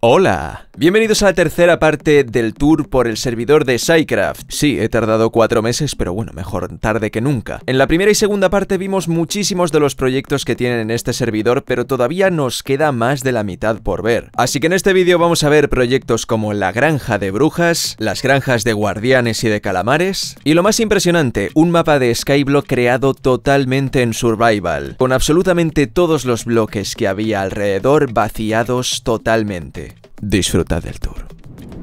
Hola. Bienvenidos a la tercera parte del tour por el servidor de SkyCraft. Sí, he tardado cuatro meses, pero bueno, mejor tarde que nunca. En la primera y segunda parte vimos muchísimos de los proyectos que tienen en este servidor, pero todavía nos queda más de la mitad por ver. Así que en este vídeo vamos a ver proyectos como la granja de brujas, las granjas de guardianes y de calamares, y lo más impresionante, un mapa de Skyblock creado totalmente en Survival, con absolutamente todos los bloques que había alrededor vaciados totalmente. Disfruta del tour.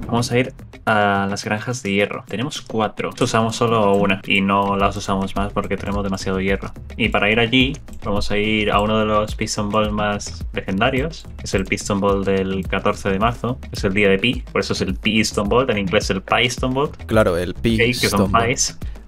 Vamos a ir a las granjas de hierro. Tenemos cuatro. Usamos solo una y no las usamos más porque tenemos demasiado hierro. Y para ir allí, vamos a ir a uno de los Piston Ball más legendarios, es el Piston Ball del 14 de marzo, es el día de Pi. Por eso es el Piston Ball, en inglés el Piston Ball. Claro, el Pi. Que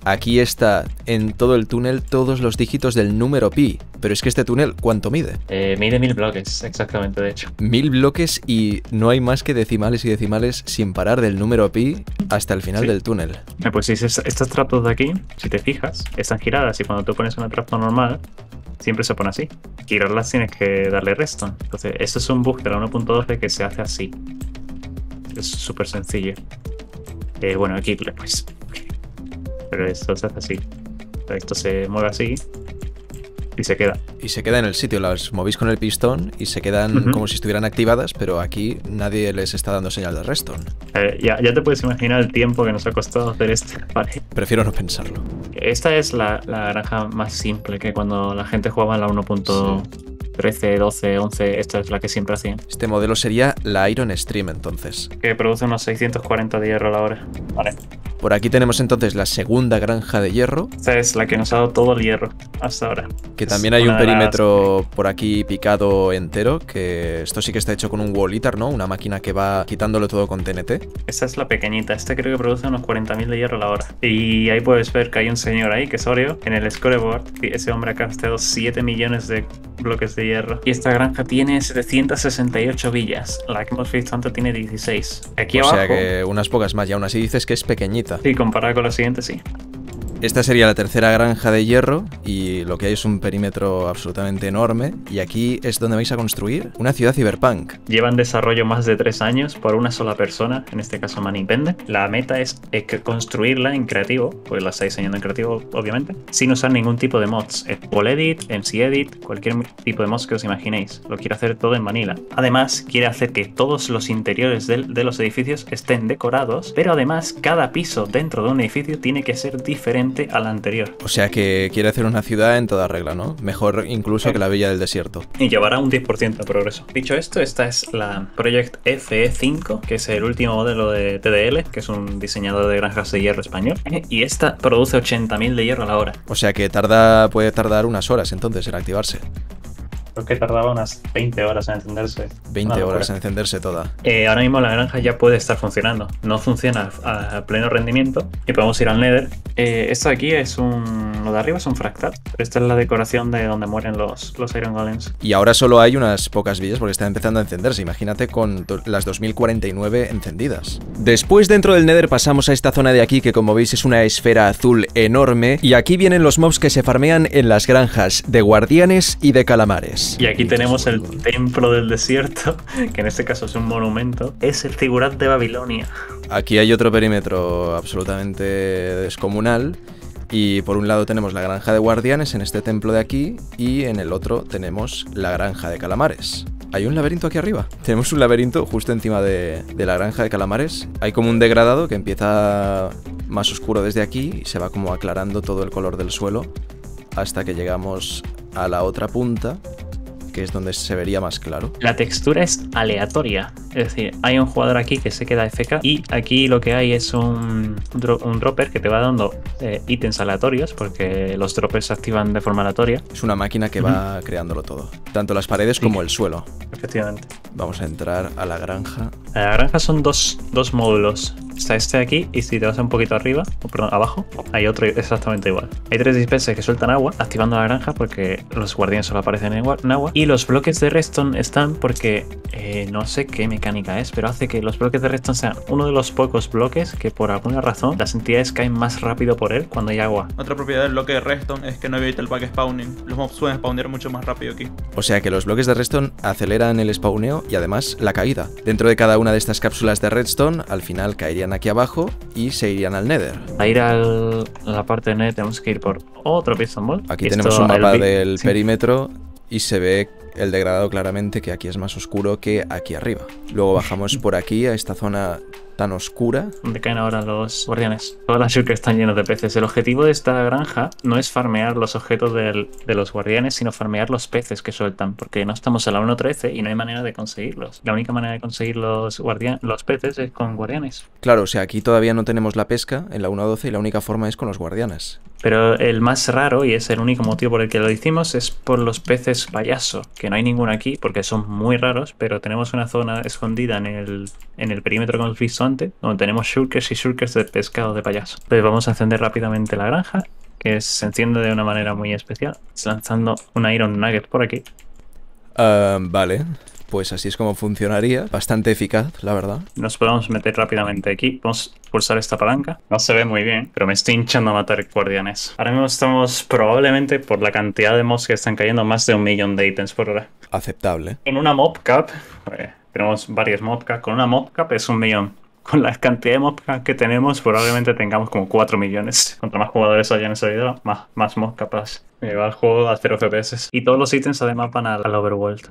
Aquí está en todo el túnel todos los dígitos del número pi. Pero es que este túnel, ¿cuánto mide? Eh, mide mil bloques, exactamente, de hecho. Mil bloques y no hay más que decimales y decimales sin parar del número pi hasta el final del túnel. Eh, pues si estas trapos de aquí, si te fijas, están giradas y cuando tú pones una trato normal, siempre se pone así. Girarlas tienes que darle resto. Entonces, esto es un bug de la 1.12 que se hace así. Es súper sencillo. Eh, bueno, aquí pues pero esto se hace así. Esto se mueve así y se queda. Y se queda en el sitio, las movís con el pistón y se quedan como si estuvieran activadas, pero aquí nadie les está dando señal de resto. Eh, ya, te puedes imaginar el tiempo que nos ha costado hacer este Vale. Prefiero no pensarlo. Esta es la, granja más simple que cuando la gente jugaba en la 1.13, 12, 11, esta es la que siempre hacía. Este modelo sería la Iron Stream entonces. Que produce unos 640 de hierro a la hora. Vale. Por aquí tenemos entonces la segunda granja de hierro. Esta es la que nos ha dado todo el hierro hasta ahora. Que también hay un perímetro por aquí picado entero, que esto sí que está hecho con un wall ¿no? Una máquina que va quitándolo todo con TNT. Esta es la pequeñita, esta creo que produce unos 40.000 de hierro a la hora. Y ahí puedes ver que hay un señor ahí, que es Oreo, en el scoreboard. Ese hombre ha casteado 7 millones de bloques de hierro. Y esta granja tiene 768 villas. La que hemos visto antes tiene 16. Aquí abajo... O sea que unas pocas más y aún así dices que es pequeñita. Y comparada con la siguiente, sí. Esta sería la tercera granja de hierro y lo que hay es un perímetro absolutamente enorme y aquí es donde vais a construir una ciudad cyberpunk. Llevan desarrollo más de tres años por una sola persona, en este caso Manipende. La meta es, eh, construirla en creativo, pues la está enseñando en creativo obviamente, sin usar ningún tipo de mods. Edit, MC Edit, cualquier tipo de mods que os imaginéis. Lo quiere hacer todo en Manila. Además, quiere hacer que todos los interiores de los edificios estén decorados, pero además cada piso dentro de un edificio tiene que ser diferente a la anterior. O sea que quiere hacer una ciudad en toda regla, ¿no? Mejor incluso que la Villa del Desierto. Y llevará un 10% de progreso. Dicho esto, esta es la Project FE5, que es el último modelo de TDL, que es un diseñador de granjas de hierro español. Y esta produce 80.000 de hierro a la hora. O sea que puede tardar unas horas entonces en activarse creo que tardaba unas 20 horas en encenderse. 20 horas en encenderse toda. Eh, ahora mismo la granja ya puede estar funcionando. No funciona a, pleno rendimiento y podemos ir al Nether. Eh, esto de aquí es un. Lo de arriba es un fractal. Esta es la decoración de donde mueren los, los Iron Golems. Y ahora solo hay unas pocas villas porque está empezando a encenderse. Imagínate con las 2049 encendidas. Después, dentro del Nether, pasamos a esta zona de aquí que, como veis, es una esfera azul enorme. Y aquí vienen los mobs que se farmean en las granjas de guardianes y de calamares. Y aquí tenemos el templo del desierto, que en este caso es un monumento. Es el Tigurat de Babilonia. Aquí hay otro perímetro absolutamente descomunal. Y por un lado tenemos la granja de guardianes en este templo de aquí y en el otro tenemos la granja de calamares. Hay un laberinto aquí arriba. Tenemos un laberinto justo encima de, de, la granja de calamares. Hay como un degradado que empieza más oscuro desde aquí y se va como aclarando todo el color del suelo hasta que llegamos a la otra punta que es donde se vería más claro. La textura es aleatoria, es decir, hay un jugador aquí que se queda FK y aquí lo que hay es un, un dropper que te va dando eh, ítems aleatorios porque los droppers se activan de forma aleatoria. Es una máquina que va creándolo todo, tanto las paredes como el suelo. Efectivamente. Vamos a entrar a la granja. la granja son dos, dos módulos. Está este aquí y si te vas un poquito arriba, o perdón, abajo, hay otro exactamente igual. Hay tres dispenses que sueltan agua, activando la granja porque los guardianes solo aparecen en agua. Y los bloques de redstone están porque eh, no sé qué mecánica es, pero hace que los bloques de redstone sean uno de los pocos bloques que por alguna razón las entidades caen más rápido por él cuando hay agua. Otra propiedad del bloque de redstone es que no evita el back spawning. Los mobs suelen spawnear mucho más rápido aquí. O sea que los bloques de redstone aceleran el spawneo y además la caída. Dentro de cada una de estas cápsulas de redstone, al final caerían aquí abajo y se irían al Nether. A ir a la parte de Nether tenemos que ir por otro Piston Ball. Aquí tenemos un mapa del perímetro y se ve el degradado claramente que aquí es más oscuro que aquí arriba. Luego bajamos por aquí a esta zona tan oscura. Donde caen ahora los guardianes. Todas las que están llenas de peces. El objetivo de esta granja no es farmear los objetos de los guardianes, sino farmear los peces que sueltan, porque no estamos en la 1.13 y no hay manera de conseguirlos. La única manera de conseguir los, guardianes, los peces es con guardianes. Claro, o sea, aquí todavía no tenemos la pesca en la 1.12 y la única forma es con los guardianes. Pero el más raro, y es el único motivo por el que lo hicimos, es por los peces payaso, que no hay ninguno aquí porque son muy raros, pero tenemos una zona escondida en el, en el perímetro con el frisón donde tenemos shulkers y shulkers de pescado de payaso. Entonces vamos a encender rápidamente la granja, que se enciende de una manera muy especial, lanzando una Iron Nugget por aquí. vale, pues así es como funcionaría, bastante eficaz, la verdad. Nos podemos meter rápidamente aquí, vamos a pulsar esta palanca. No se ve muy bien, pero me estoy hinchando a matar guardianes. Ahora mismo estamos probablemente, por la cantidad de mobs que están cayendo, más de un millón de ítems por hora. Aceptable. En una mob cap, eh, tenemos varias mob con una mob cap es un millón con la cantidad de moscas que tenemos, probablemente tengamos como 4 millones. Cuanto más jugadores hayan salido, más, más moscas llevar el juego a 0 FPS. Y todos los ítems además van al Overworld.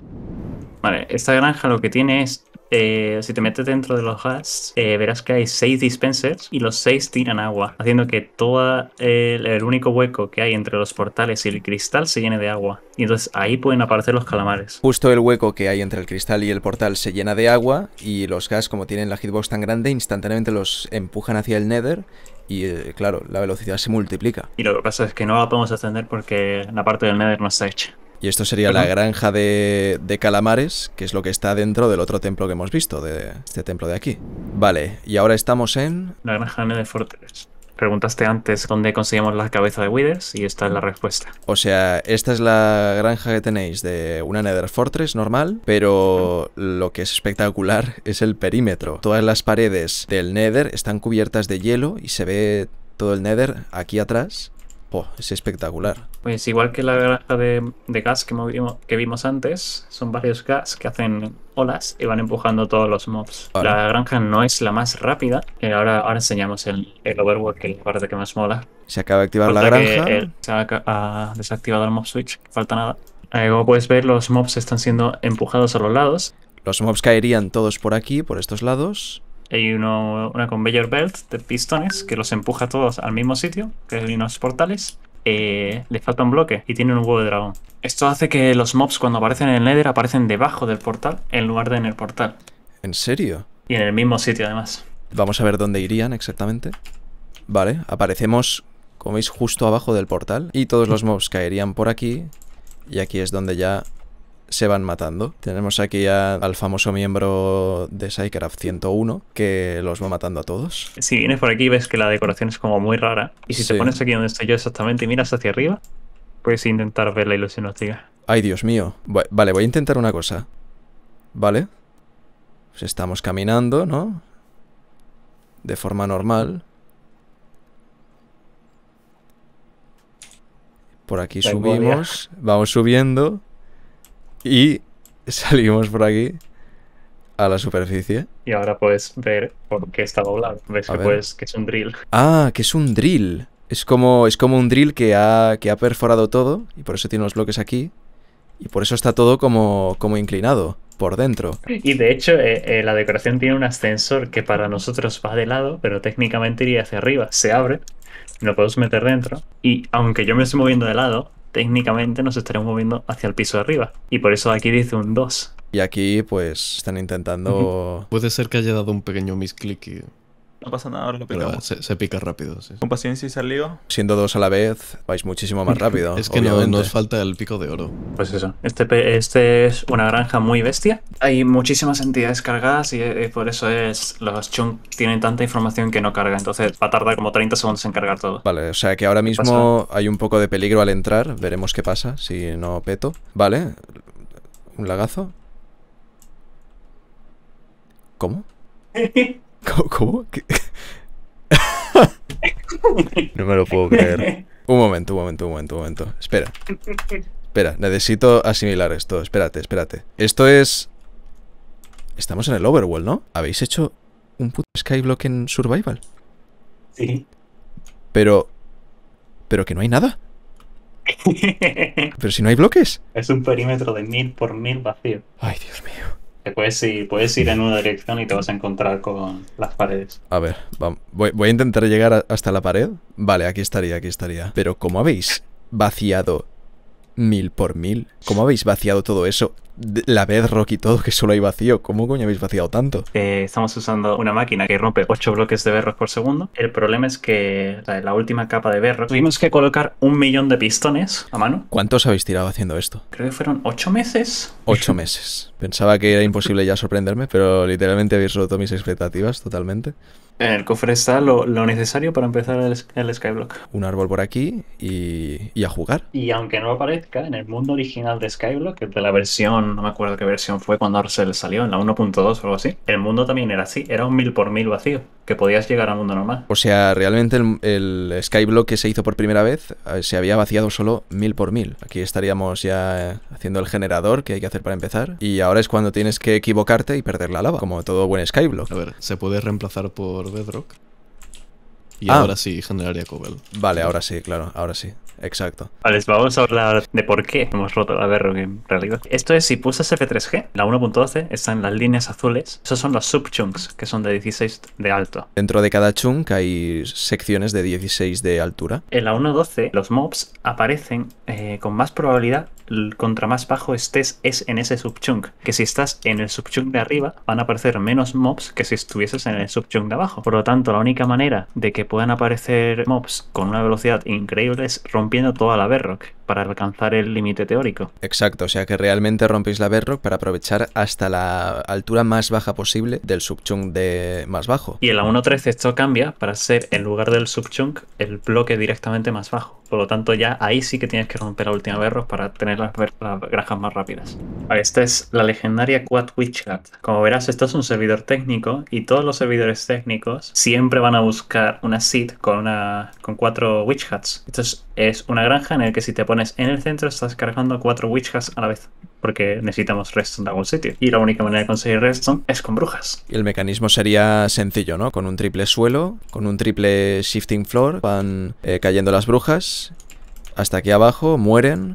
Vale, esta granja lo que tiene es eh, si te metes dentro de los gas, eh, verás que hay seis dispensers y los seis tiran agua, haciendo que todo el, único hueco que hay entre los portales y el cristal se llene de agua. Y entonces ahí pueden aparecer los calamares. Justo el hueco que hay entre el cristal y el portal se llena de agua y los gas, como tienen la hitbox tan grande, instantáneamente los empujan hacia el nether y eh, claro, la velocidad se multiplica. Y lo que pasa es que no la podemos ascender porque la parte del nether no está hecha. Y esto sería la granja de, de, calamares, que es lo que está dentro del otro templo que hemos visto, de este templo de aquí. Vale, y ahora estamos en... La granja de Nether Fortress. Preguntaste antes dónde conseguimos la cabeza de Withers y esta es la respuesta. O sea, esta es la granja que tenéis de una Nether Fortress normal, pero lo que es espectacular es el perímetro. Todas las paredes del Nether están cubiertas de hielo y se ve todo el Nether aquí atrás es espectacular. Pues igual que la granja de, gas que, que vimos antes, son varios gas que hacen olas y van empujando todos los mobs. La granja no es la más rápida. Eh, ahora, ahora enseñamos el, el que es la parte que más mola. Se acaba de activar la granja. se ha desactivado el mob switch, falta nada. Eh, como puedes ver, los mobs están siendo empujados a los lados. Los mobs caerían todos por aquí, por estos lados. Hay una conveyor belt de pistones que los empuja todos al mismo sitio, que es unos portales. Eh, le falta un bloque y tiene un huevo de dragón. Esto hace que los mobs cuando aparecen en el Nether aparecen debajo del portal en lugar de en el portal. ¿En serio? Y en el mismo sitio además. Vamos a ver dónde irían exactamente. Vale, aparecemos, como veis, justo abajo del portal y todos los mobs caerían por aquí y aquí es donde ya se van matando. Tenemos aquí al famoso miembro de Psycraft 101 que los va matando a todos. Si vienes por aquí ves que la decoración es como muy rara. Y si te pones aquí donde estoy yo exactamente y miras hacia arriba, puedes intentar ver la ilusión óptica. Ay, Dios mío. Vale, voy a intentar una cosa. Vale. Pues estamos caminando, ¿no? De forma normal. Por aquí subimos, vamos subiendo. Y salimos por aquí a la superficie. Y ahora puedes ver por qué está doblado. Ves que, puedes, que, es un drill. Ah, que es un drill. Es como, es como un drill que ha, que ha perforado todo y por eso tiene los bloques aquí. Y por eso está todo como, como inclinado por dentro. Y de hecho, eh, eh, la decoración tiene un ascensor que para nosotros va de lado, pero técnicamente iría hacia arriba. Se abre, lo podemos meter dentro. Y aunque yo me estoy moviendo de lado, técnicamente nos estaremos moviendo hacia el piso de arriba. Y por eso aquí dice un 2. Y aquí pues están intentando... Puede ser que haya dado un pequeño misclick y no pasa nada, ahora lo picamos. Se, pica rápido, sí. Con paciencia y salido. Siendo dos a la vez, vais muchísimo más rápido. es que no, nos falta el pico de oro. Pues eso. Este, este es una granja muy bestia. Hay muchísimas entidades cargadas y, por eso es. Los chunks tienen tanta información que no carga. Entonces va a tardar como 30 segundos en cargar todo. Vale, o sea que ahora mismo hay un poco de peligro al entrar. Veremos qué pasa si no peto. Vale. ¿Un lagazo? ¿Cómo? ¿Cómo? no me lo puedo creer. Un momento, un momento, un momento, un momento. Espera. Espera, necesito asimilar esto. Espérate, espérate. Esto es... Estamos en el Overworld, ¿no? ¿Habéis hecho un puto Skyblock en Survival? Sí. Pero... Pero que no hay nada. Pero si no hay bloques. Es un perímetro de mil por mil vacío. Ay, Dios mío puedes ir, puedes en una dirección y te vas a encontrar con las paredes. A ver, Voy, a intentar llegar hasta la pared. Vale, aquí estaría, aquí estaría. Pero como habéis vaciado mil por mil, como habéis vaciado todo eso, la bedrock y todo, que solo hay vacío. ¿Cómo coño habéis vaciado tanto? Eh, estamos usando una máquina que rompe 8 bloques de bedrock por segundo. El problema es que la, última capa de bedrock tuvimos que colocar un millón de pistones a mano. ¿Cuántos habéis tirado haciendo esto? Creo que fueron 8 meses. 8 meses. Pensaba que era imposible ya sorprenderme, pero literalmente habéis roto mis expectativas totalmente. En el cofre está lo, necesario para empezar el, Skyblock. Un árbol por aquí y, y a jugar. Y aunque no aparezca, en el mundo original de Skyblock, de la versión no me acuerdo qué versión fue cuando Arcel salió, en la 1.2 o algo así, el mundo también era así, era un 1000 por mil vacío, que podías llegar al mundo normal. O sea, realmente el, Skyblock que se hizo por primera vez eh, se había vaciado solo 1000 por mil. Aquí estaríamos ya haciendo el generador que hay que hacer para empezar, y ahora es cuando tienes que equivocarte y perder la lava, como todo buen Skyblock. A ver, ¿se puede reemplazar por Bedrock? Y ah. ahora sí generaría Cobel. Vale, ahora sí, claro, ahora sí exacto. Vale, vamos a hablar de por qué hemos roto la Berrung en realidad. Esto es si pulsas F3G, la 1.12 están las líneas azules. Esos son los subchunks, que son de 16 de alto. Dentro de cada chunk hay secciones de 16 de altura. En la 1.12 los mobs aparecen eh, con más probabilidad contra más bajo estés es en ese subchunk. Que si estás en el subchunk de arriba, van a aparecer menos mobs que si estuvieses en el subchunk de abajo. Por lo tanto, la única manera de que puedan aparecer mobs con una velocidad increíble es romper rompiendo toda la Bedrock para alcanzar el límite teórico. Exacto, o sea que realmente rompéis la bedrock para aprovechar hasta la altura más baja posible del subchunk de más bajo. Y en la 1.13 esto cambia para ser en lugar del subchunk el bloque directamente más bajo. Por lo tanto, ya ahí sí que tienes que romper la última berro para tener las, granjas más rápidas. Esta es la legendaria Quad witch Hat. Como verás, esto es un servidor técnico y todos los servidores técnicos siempre van a buscar una seed con, una, con cuatro Witch Hats. Esto es, una granja en la que si te pones en el centro, estás cargando cuatro witchas a la vez. Porque necesitamos Redstone de algún sitio. Y la única manera de conseguir Redstone es con brujas. Y el mecanismo sería sencillo, ¿no? Con un triple suelo, con un triple shifting floor, van eh, cayendo las brujas hasta aquí abajo, mueren,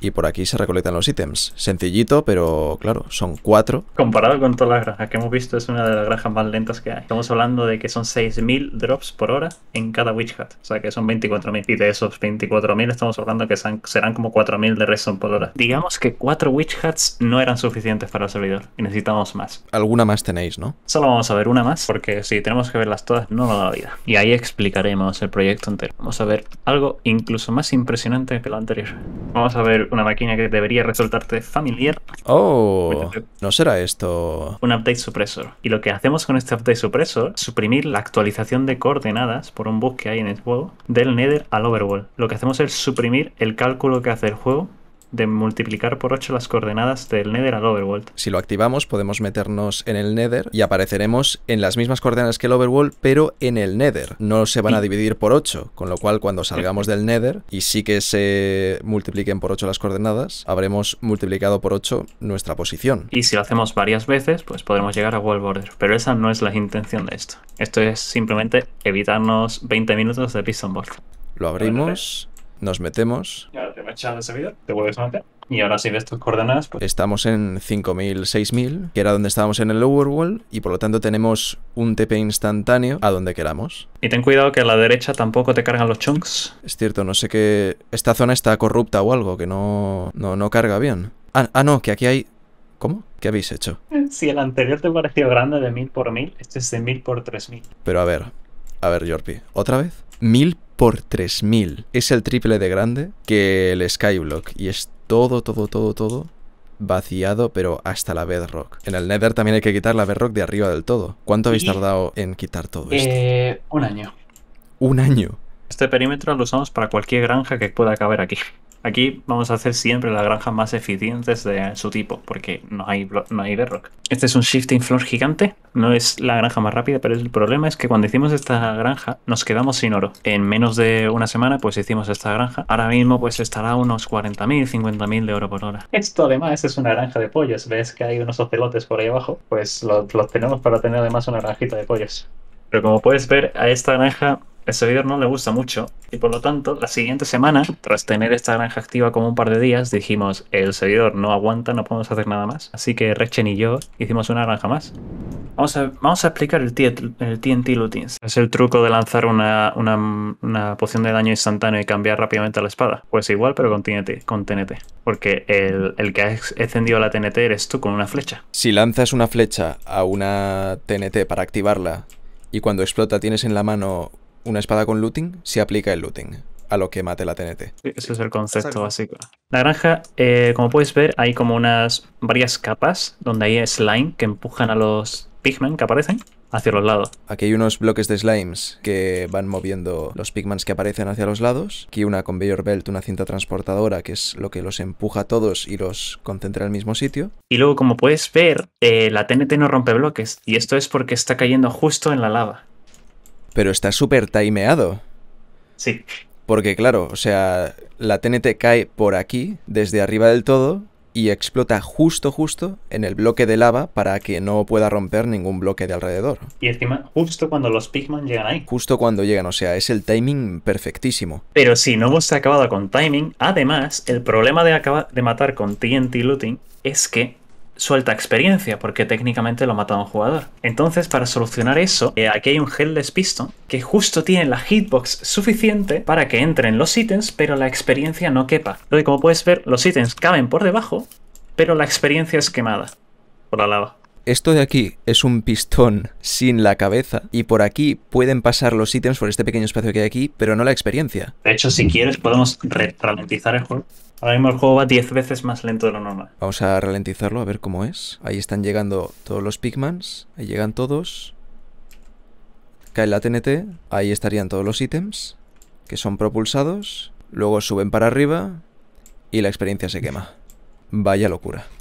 y por aquí se recolectan los ítems. Sencillito, pero claro, son cuatro. Comparado con todas las granjas que hemos visto, es una de las granjas más lentas que hay. Estamos hablando de que son 6.000 drops por hora en cada Witch Hat, o sea que son 24.000. Y de esos 24.000 estamos hablando que serán, como 4.000 de redstone por hora. Digamos que cuatro Witch Hats no eran suficientes para el servidor y necesitamos más. Alguna más tenéis, ¿no? Solo vamos a ver una más, porque si tenemos que verlas todas, no nos da vida. Y ahí explicaremos el proyecto entero. Vamos a ver algo incluso más impresionante que lo anterior. Vamos a ver una máquina que debería resultarte familiar. Oh, no será esto. Un update supresor Y lo que hacemos con este update supresor suprimir la actualización de coordenadas por un bug que hay en el juego del Nether al Overworld. Lo que hacemos es suprimir el cálculo que hace el juego de multiplicar por 8 las coordenadas del Nether al Overworld. Si lo activamos, podemos meternos en el Nether y apareceremos en las mismas coordenadas que el Overworld, pero en el Nether. No se van a dividir por 8, con lo cual cuando salgamos del Nether y sí que se multipliquen por 8 las coordenadas, habremos multiplicado por 8 nuestra posición. Y si lo hacemos varias veces, pues podremos llegar a World Border, pero esa no es la intención de esto. Esto es simplemente evitarnos 20 minutos de Piston board. Lo abrimos nos metemos. Ya te marchas de servidor, te vuelves a meter. Y ahora si ves tus coordenadas, pues... Estamos en 5000, 6000, que era donde estábamos en el overworld, y por lo tanto tenemos un TP instantáneo a donde queramos. Y ten cuidado que a la derecha tampoco te cargan los chunks. Es cierto, no sé qué... Esta zona está corrupta o algo, que no, no, carga bien. Ah, ah, no, que aquí hay... ¿Cómo? ¿Qué habéis hecho? Si el anterior te pareció grande de 1000 por 1000, este es de 1000 por 3000. Pero a ver, a ver, Jorpi, ¿otra vez? ¿1000 por 3000. Es el triple de grande que el Skyblock y es todo, todo, todo, todo vaciado, pero hasta la bedrock. En el Nether también hay que quitar la bedrock de arriba del todo. ¿Cuánto habéis tardado en quitar todo eh, Un año. ¿Un año? Este perímetro lo usamos para cualquier granja que pueda caber aquí. Aquí vamos a hacer siempre las granjas más eficientes de su tipo, porque no hay, no hay bedrock. Este es un shifting floor gigante, no es la granja más rápida, pero el problema es que cuando hicimos esta granja nos quedamos sin oro. En menos de una semana pues hicimos esta granja. Ahora mismo pues estará a unos 40.000, 50.000 de oro por hora. Esto además es una granja de pollos, ves que hay unos ocelotes por ahí abajo, pues los, los tenemos para tener además una granjita de pollos. Pero como puedes ver, a esta granja el servidor no le gusta mucho y por lo tanto la siguiente semana, tras tener esta granja activa como un par de días, dijimos el servidor no aguanta, no podemos hacer nada más. Así que Rechen y yo hicimos una granja más. Vamos a, vamos a explicar el, TNT Lutins. Es el truco de lanzar una, poción de daño instantáneo y cambiar rápidamente a la espada. Pues igual, pero con TNT. Con TNT. Porque el, el que ha encendido la TNT eres tú con una flecha. Si lanzas una flecha a una TNT para activarla y cuando explota tienes en la mano una espada con looting se aplica el looting a lo que mate la TNT. ese es el concepto básico. La granja, eh, como puedes ver, hay como unas varias capas donde hay slime que empujan a los pigmen que aparecen hacia los lados. Aquí hay unos bloques de slimes que van moviendo los pigmans que aparecen hacia los lados. Aquí una conveyor belt, una cinta transportadora, que es lo que los empuja a todos y los concentra en el mismo sitio. Y luego, como puedes ver, eh, la TNT no rompe bloques. Y esto es porque está cayendo justo en la lava pero está súper timeado. Sí. Porque claro, o sea, la TNT cae por aquí, desde arriba del todo, y explota justo, justo en el bloque de lava para que no pueda romper ningún bloque de alrededor. Y encima, justo cuando los Pigman llegan ahí. Justo cuando llegan, o sea, es el timing perfectísimo. Pero si no hemos acabado con timing, además, el problema de, acabar, de matar con TNT Looting es que suelta experiencia, porque técnicamente lo ha matado un jugador. Entonces, para solucionar eso, eh, aquí hay un Headless Piston que justo tiene la hitbox suficiente para que entren los ítems, pero la experiencia no quepa. como puedes ver, los ítems caben por debajo, pero la experiencia es quemada por la lava. Esto de aquí es un pistón sin la cabeza y por aquí pueden pasar los ítems por este pequeño espacio que hay aquí, pero no la experiencia. De hecho, si quieres podemos ralentizar el juego Ahora mismo el juego va 10 veces más lento de lo normal. Vamos a ralentizarlo a ver cómo es. Ahí están llegando todos los Pikmans. Ahí llegan todos. Cae la TNT. Ahí estarían todos los ítems que son propulsados. Luego suben para arriba y la experiencia se quema. Vaya locura.